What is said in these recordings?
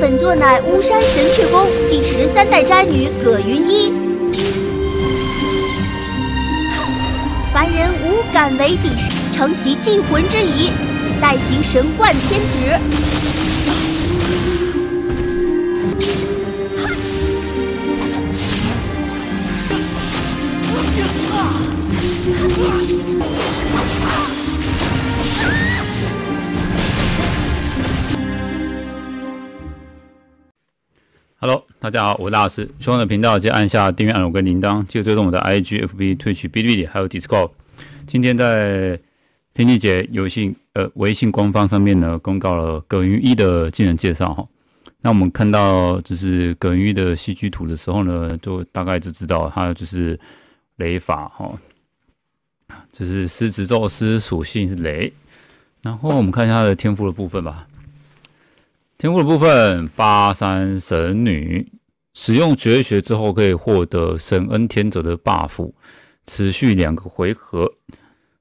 本座乃巫山神阙宫第十三代斋女葛云一，凡人无敢为比，承袭祭魂之仪，待行神冠天职。Hello，大家好，我是大师。希望的频道记得按下订阅按钮跟铃铛，记得追踪我的 IGFB Twitch BB 还有 Discord。今天在天气节游戏呃微信官方上面呢，公告了耿云一的技能介绍哈。那我们看到就是耿云一的戏剧图的时候呢，就大概就知道他就是雷法哈，就是狮子宙斯属性是雷。然后我们看一下他的天赋的部分吧。天赋的部分，八山神女使用绝学之后可以获得神恩天者的 buff，持续两个回合。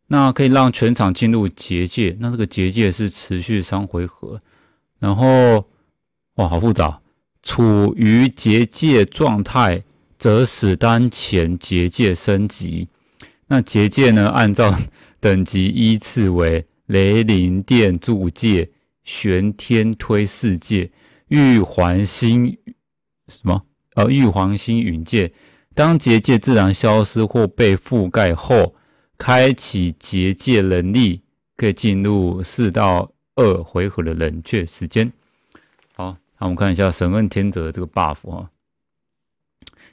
那可以让全场进入结界，那这个结界是持续三回合。然后，哇，好复杂！处于结界状态，则使当前结界升级。那结界呢？按照等级依次为雷灵殿铸界。玄天推世界，玉环星什么？呃，玉皇星陨界，当结界自然消失或被覆盖后，开启结界能力可以进入四到二回合的冷却时间。好，那我们看一下神问天泽这个 buff 啊，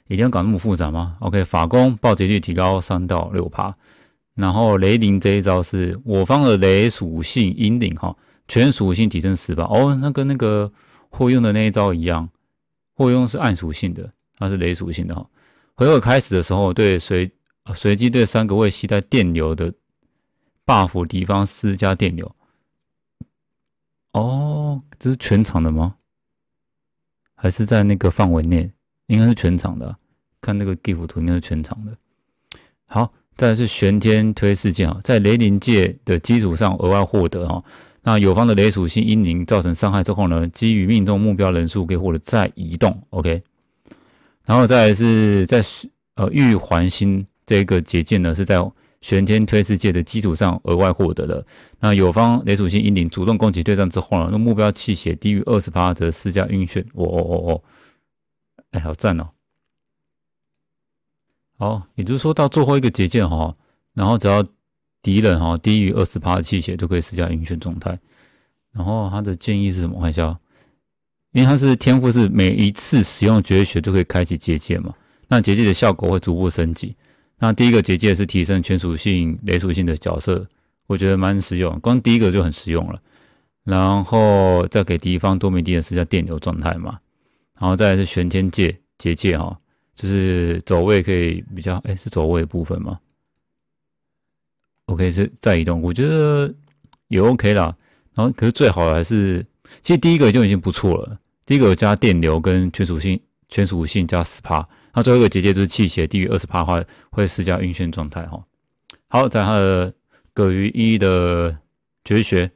一定要搞那么复杂吗？OK，法攻暴击率提高三到六趴，然后雷灵这一招是我方的雷属性阴灵哈。全属性提升十吧。哦，那跟那个霍用的那一招一样。霍用是暗属性的，它是雷属性的哈。回合开始的时候，对随随机对三个位携带电流的 buff 敌方施加电流。哦，这是全场的吗？还是在那个范围内？应该是全场的。看那个 gif 图，应该是全场的。好，再是玄天推事件啊，在雷灵界的基础上额外获得哈。那友方的雷属性阴灵造成伤害之后呢，基于命中目标人数，可以获得再移动。OK，然后再是在呃玉环星这个结界呢，是在玄天推世界的基础上额外获得的。那友方雷属性阴灵主动攻击对战之后呢，目标气血低于二十八则施加晕眩。哦哦哦哦，哎，好赞哦！好，也就是说到最后一个结界哈，然后只要。敌人哈低于二十趴的气血就可以施加晕眩状态。然后他的建议是什么？我看一下，因为他是天赋是每一次使用绝学就可以开启结界嘛，那结界的效果会逐步升级。那第一个结界是提升全属性雷属性的角色，我觉得蛮实用，光第一个就很实用了。然后再给敌方多名敌人施加电流状态嘛，然后再是玄天界结界哈，就是走位可以比较哎，是走位部分吗？O.K. 是再移动，我觉得也 O.K. 啦。然后，可是最好的还是，其实第一个就已经不错了。第一个加电流跟全属性全属性加十帕。那最后一个结界就是气血低于二十帕的话，会施加晕眩状态哈。好，在它的葛于一的绝学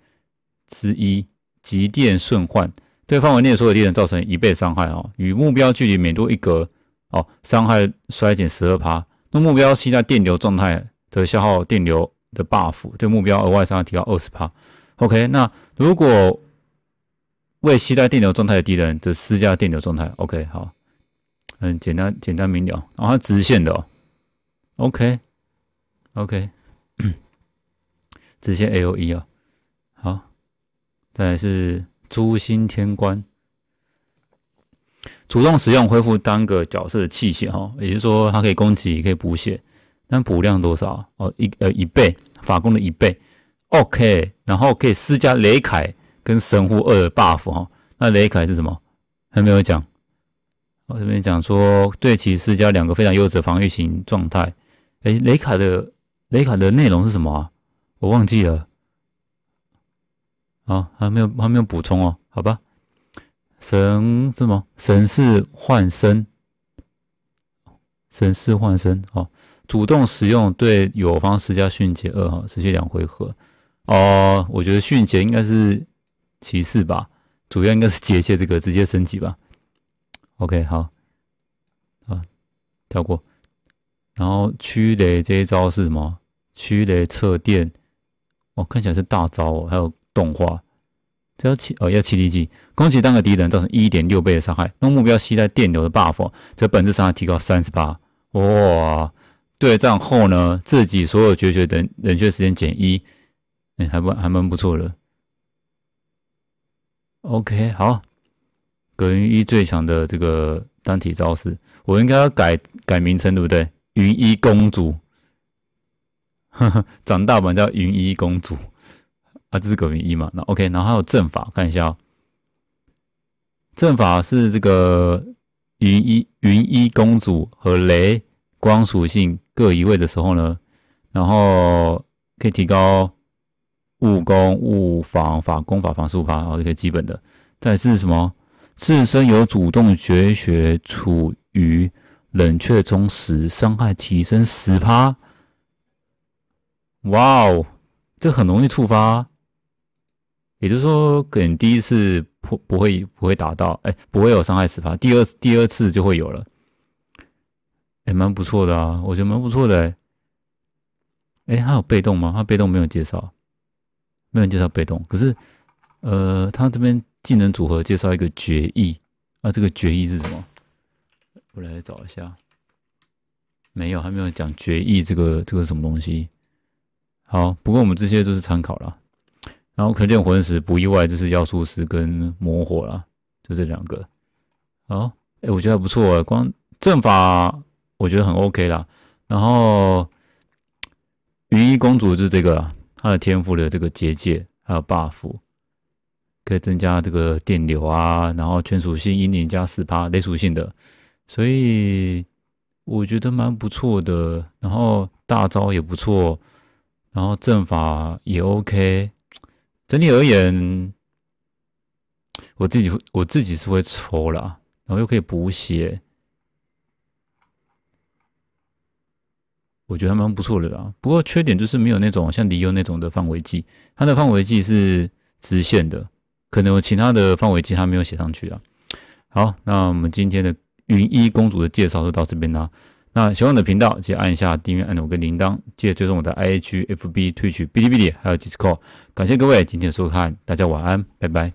之一，极电瞬换，对范围内的所有敌人造成一倍伤害哦，与目标距离每多一格哦，伤害衰减十二帕。那目标是在电流状态，则消耗电流。的 buff 对目标额外伤害提高二十 %，OK。那如果未携带电流状态的敌人，则施加电流状态。OK，好，嗯，简单简单明了，然后直线的哦。OK，OK，直线 AOE 啊。好，再来是诛心天官，主动使用恢复单个角色的器械哦，也就是说，它可以攻击，也可以补血。那补量多少？哦，一呃一倍，法攻的一倍。OK，然后可以施加雷凯跟神户二的 buff 哈。那雷凯是什么？还没有讲。我这边讲说对其施加两个非常优质的防御型状态。哎，雷凯的雷凯的内容是什么啊？我忘记了。啊，还没有还没有补充哦。好吧，神什么？神是幻身，神是幻身哦。主动使用对友方施加迅捷二哈，持续两回合。哦，我觉得迅捷应该是骑士吧，主要应该是结界这个直接升级吧。OK，好，啊，跳过。然后驱雷这一招是什么？驱雷测电。哦，看起来是大招哦，还有动画。这要七哦要七 D 级攻击，当个敌人造成一点六倍的伤害，用目标携带电流的 buff，这本质上提高三十八。哇！对战后呢，自己所有绝学等冷却时间减一，哎，还不还蛮不错的。OK，好，葛云一最强的这个单体招式，我应该要改改名称，对不对？云一公主，长大版叫云一公主啊，这是葛云一嘛？那 OK，然后还有阵法，看一下哦。阵法是这个云一云一公主和雷。光属性各一位的时候呢，然后可以提高物攻、物防、法攻、法防、速法，啊，这些基本的。再是什么？自身有主动绝学，处于冷却中时，伤害提升十趴。哇哦，这很容易触发。也就是说，给你第一次不不会不会达到，哎，不会有伤害十趴。第二第二次就会有了。也蛮不错的啊，我觉得蛮不错的。哎，他有被动吗？他被动没有介绍，没有介绍被动。可是，呃，他这边技能组合介绍一个决议啊，这个决议是什么？我来找一下，没有，还没有讲决议这个这个什么东西。好，不过我们这些都是参考啦。然后可见魂石不意外，就是要素师跟魔火啦，就这两个。好，哎，我觉得还不错啊，光阵法。我觉得很 OK 啦，然后云衣公主就是这个啦，她的天赋的这个结界还有 buff，可以增加这个电流啊，然后全属性阴灵加四八雷属性的，所以我觉得蛮不错的，然后大招也不错，然后阵法也 OK，整体而言，我自己我自己是会抽啦，然后又可以补血。我觉得还蛮不错的啦，不过缺点就是没有那种像迪欧那种的范围剂，它的范围剂是直线的，可能有其他的范围剂它没有写上去啊。好，那我们今天的云一公主的介绍就到这边啦。那喜欢我的频道，记得按下订阅按钮跟铃铛，记得追踪我的 I H F B 退去哔哩哔哩还有 Discord。感谢各位今天的收看，大家晚安，拜拜。